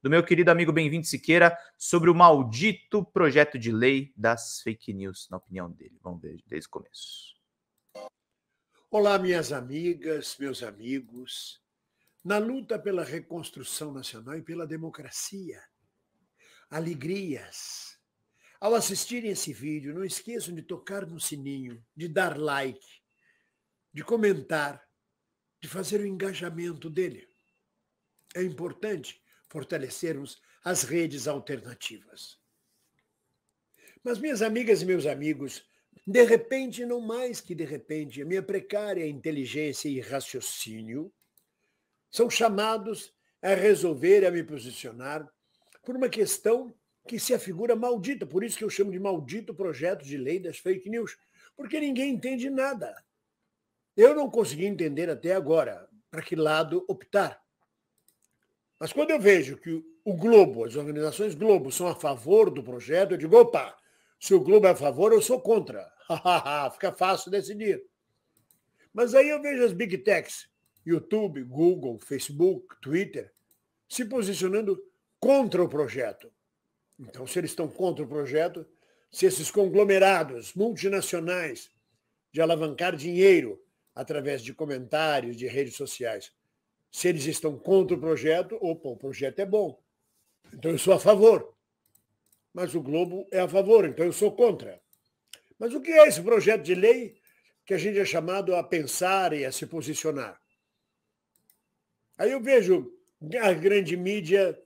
do meu querido amigo Bem-vindo Siqueira sobre o maldito projeto de lei das fake news, na opinião dele. Vamos ver desde o começo. Olá, minhas amigas, meus amigos. Na luta pela reconstrução nacional e pela democracia, alegrias. Ao assistirem esse vídeo, não esqueçam de tocar no sininho, de dar like, de comentar, de fazer o engajamento dele. É importante fortalecermos as redes alternativas. Mas, minhas amigas e meus amigos, de repente, não mais que de repente, a minha precária inteligência e raciocínio são chamados a resolver, a me posicionar por uma questão que se afigura maldita. Por isso que eu chamo de maldito projeto de lei das fake news, porque ninguém entende nada. Eu não consegui entender até agora para que lado optar. Mas quando eu vejo que o Globo, as organizações Globo, são a favor do projeto, eu digo, opa, se o Globo é a favor, eu sou contra. Fica fácil decidir. Mas aí eu vejo as big techs, YouTube, Google, Facebook, Twitter, se posicionando contra o projeto. Então, se eles estão contra o projeto, se esses conglomerados multinacionais de alavancar dinheiro através de comentários, de redes sociais, se eles estão contra o projeto, opa, o projeto é bom. Então eu sou a favor. Mas o Globo é a favor, então eu sou contra. Mas o que é esse projeto de lei que a gente é chamado a pensar e a se posicionar? Aí eu vejo a grande mídia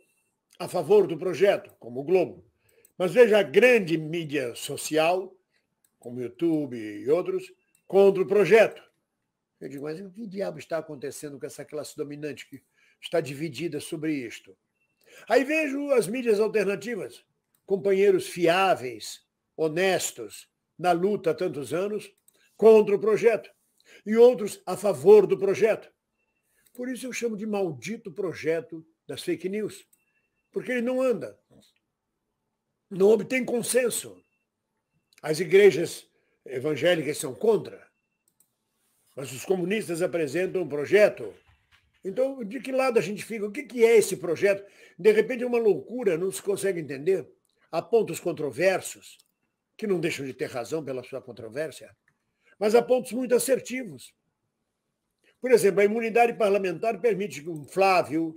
a favor do projeto, como o Globo. Mas veja a grande mídia social, como o YouTube e outros, contra o projeto. Eu digo, mas o que diabo está acontecendo com essa classe dominante que está dividida sobre isto? Aí vejo as mídias alternativas, companheiros fiáveis, honestos, na luta há tantos anos, contra o projeto, e outros a favor do projeto. Por isso eu chamo de maldito projeto das fake news, porque ele não anda, não obtém consenso. As igrejas evangélicas são contra, mas os comunistas apresentam um projeto. Então, de que lado a gente fica? O que, que é esse projeto? De repente é uma loucura, não se consegue entender. Há pontos controversos, que não deixam de ter razão pela sua controvérsia, mas há pontos muito assertivos. Por exemplo, a imunidade parlamentar permite que um Flávio,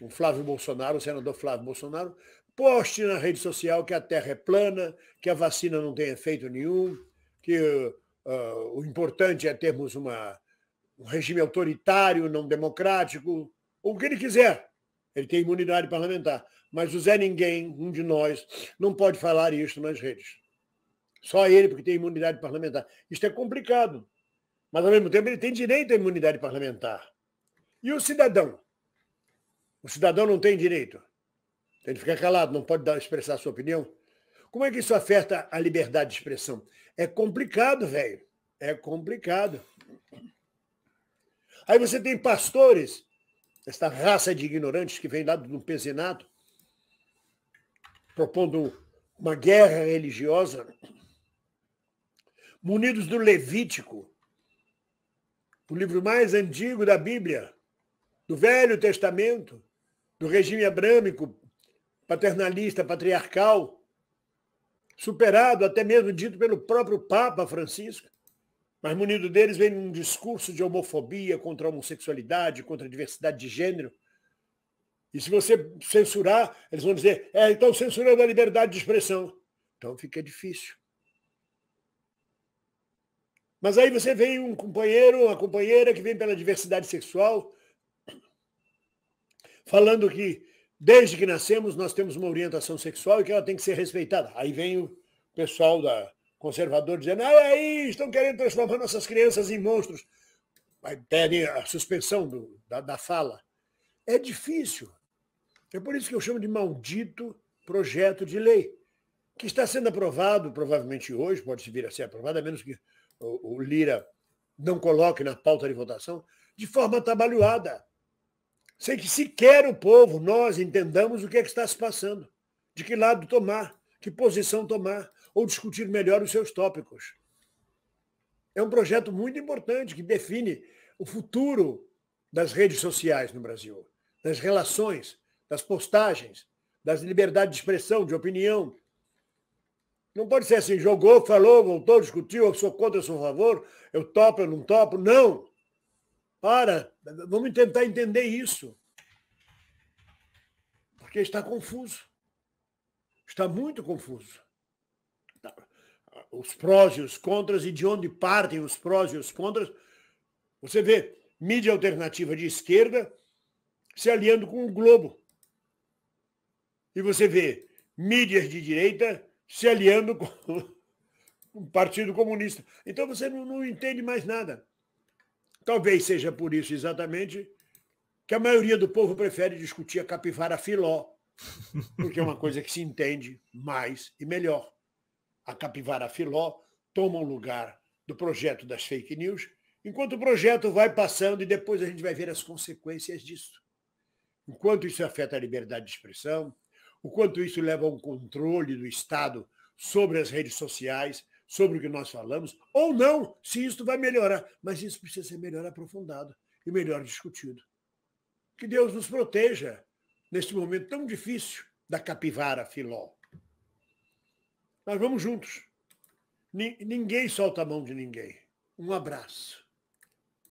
um Flávio Bolsonaro, o senador Flávio Bolsonaro, poste na rede social que a terra é plana, que a vacina não tem efeito nenhum, que uh, o importante é termos uma, um regime autoritário, não democrático, ou o que ele quiser. Ele tem imunidade parlamentar. Mas o Zé Ninguém, um de nós, não pode falar isso nas redes. Só ele, porque tem imunidade parlamentar. Isto é complicado. Mas, ao mesmo tempo, ele tem direito à imunidade parlamentar. E o cidadão? O cidadão não tem direito. Tem que ficar calado, não pode dar, expressar sua opinião. Como é que isso afeta a liberdade de expressão? É complicado, velho. É complicado. Aí você tem pastores, esta raça de ignorantes que vem lá do pesinato, propondo uma guerra religiosa, munidos do Levítico, o livro mais antigo da Bíblia, do Velho Testamento, do regime abrâmico, paternalista, patriarcal, superado até mesmo dito pelo próprio Papa Francisco. Mas munido deles vem um discurso de homofobia contra a homossexualidade, contra a diversidade de gênero. E se você censurar, eles vão dizer, é, então censurando a liberdade de expressão. Então fica difícil. Mas aí você vem um companheiro, uma companheira que vem pela diversidade sexual, falando que Desde que nascemos, nós temos uma orientação sexual e que ela tem que ser respeitada. Aí vem o pessoal da conservador dizendo, ah, aí estão querendo transformar nossas crianças em monstros. Aí pedem a suspensão do, da, da fala. É difícil. É por isso que eu chamo de maldito projeto de lei, que está sendo aprovado, provavelmente hoje, pode vir a ser aprovado, a menos que o, o Lira não coloque na pauta de votação, de forma atabalhoada sem que sequer o povo, nós, entendamos o que, é que está se passando, de que lado tomar, que posição tomar, ou discutir melhor os seus tópicos. É um projeto muito importante que define o futuro das redes sociais no Brasil, das relações, das postagens, das liberdades de expressão, de opinião. Não pode ser assim, jogou, falou, voltou, discutiu, eu sou contra, eu sou a favor, eu topo, eu não topo. Não! Para, vamos tentar entender isso. Porque está confuso. Está muito confuso. Tá. Os prós e os contras e de onde partem os prós e os contras. Você vê mídia alternativa de esquerda se aliando com o Globo. E você vê mídias de direita se aliando com o Partido Comunista. Então você não, não entende mais nada. Talvez seja por isso exatamente que a maioria do povo prefere discutir a capivara filó, porque é uma coisa que se entende mais e melhor. A capivara filó toma o lugar do projeto das fake news, enquanto o projeto vai passando e depois a gente vai ver as consequências disso. Enquanto isso afeta a liberdade de expressão, o quanto isso leva a um controle do Estado sobre as redes sociais, sobre o que nós falamos, ou não, se isso vai melhorar. Mas isso precisa ser melhor aprofundado e melhor discutido. Que Deus nos proteja neste momento tão difícil da capivara filó. Nós vamos juntos. Ninguém solta a mão de ninguém. Um abraço.